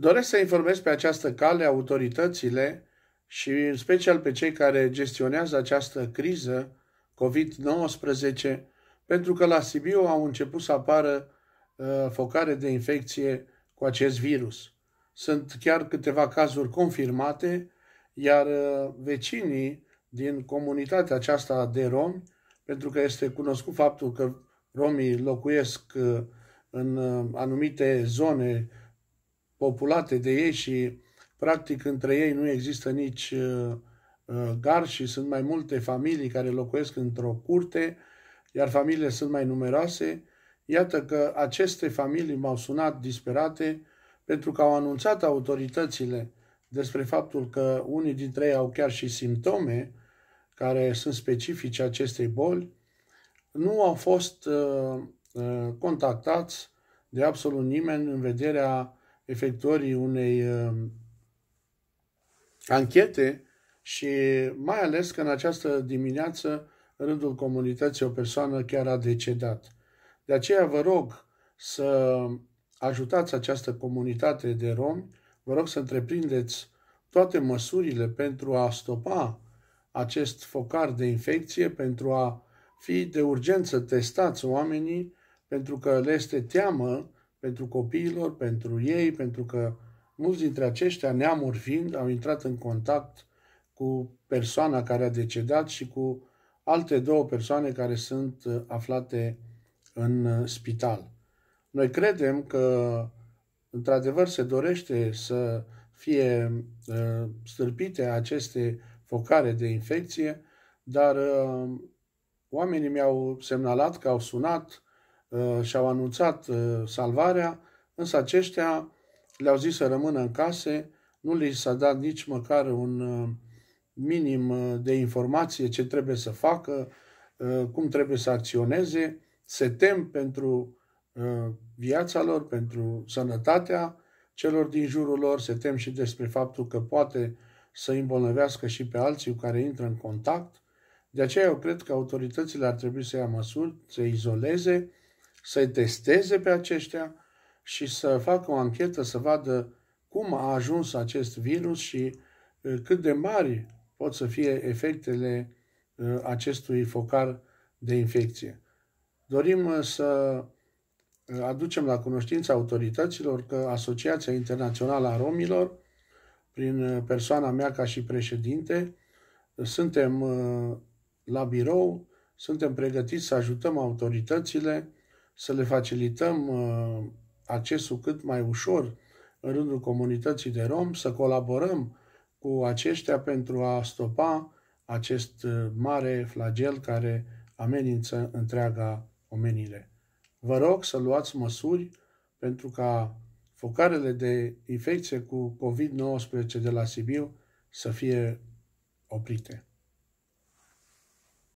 Doresc să informez pe această cale autoritățile și în special pe cei care gestionează această criză COVID-19, pentru că la Sibiu au început să apară uh, focare de infecție cu acest virus. Sunt chiar câteva cazuri confirmate, iar uh, vecinii din comunitatea aceasta de romi, pentru că este cunoscut faptul că romii locuiesc uh, în anumite zone populate de ei și practic între ei nu există nici uh, uh, gar și sunt mai multe familii care locuiesc într-o curte, iar familiile sunt mai numeroase. Iată că aceste familii m-au sunat disperate pentru că au anunțat autoritățile despre faptul că unii dintre ei au chiar și simptome care sunt specifice acestei boli, nu au fost uh, uh contactați de absolut nimeni în vederea efectuării unei um, anchete și mai ales că în această dimineață, în rândul comunității, o persoană chiar a decedat. De aceea vă rog să ajutați această comunitate de romi, vă rog să întreprindeți toate măsurile pentru a stopa acest focar de infecție, pentru a fi de urgență testați oamenii, pentru că le este teamă pentru copiilor, pentru ei, pentru că mulți dintre aceștia, neamuri fiind, au intrat în contact cu persoana care a decedat și cu alte două persoane care sunt uh, aflate în uh, spital. Noi credem că, într-adevăr, se dorește să fie uh, stârpite aceste focare de infecție, dar oamenii mi-au semnalat că au sunat Eh, și-au anunțat eh, salvarea, însă aceștia le-au zis să rămână în case, nu li s-a dat nici măcar un eh, minim de informație ce trebuie să facă, cum trebuie să acționeze, se tem pentru viața lor, pentru sănătatea celor din jurul lor, se tem și despre faptul că poate să îmbolnăvească și pe alții cu care intră în contact. De aceea eu cred că autoritățile ar trebui să ia măsuri, să izoleze, să-i testeze pe aceștia și să facă o anchetă să vadă cum a ajuns acest virus și uh, cât de mari pot să fie efectele uh, acestui focar de infecție. Dorim uh, să aducem la cunoștința autorităților că Asociația Internațională a Romilor, prin persoana mea ca și președinte, suntem la birou, suntem pregătiți să ajutăm autoritățile să le facilităm uh, accesul cât mai ușor în rândul comunității de rom, să colaborăm cu aceștia pentru a stopa acest uh, mare flagel care amenință întreaga omenire. Vă rog să luați măsuri pentru ca focarele de infecție cu COVID-19 de la Sibiu să fie oprite.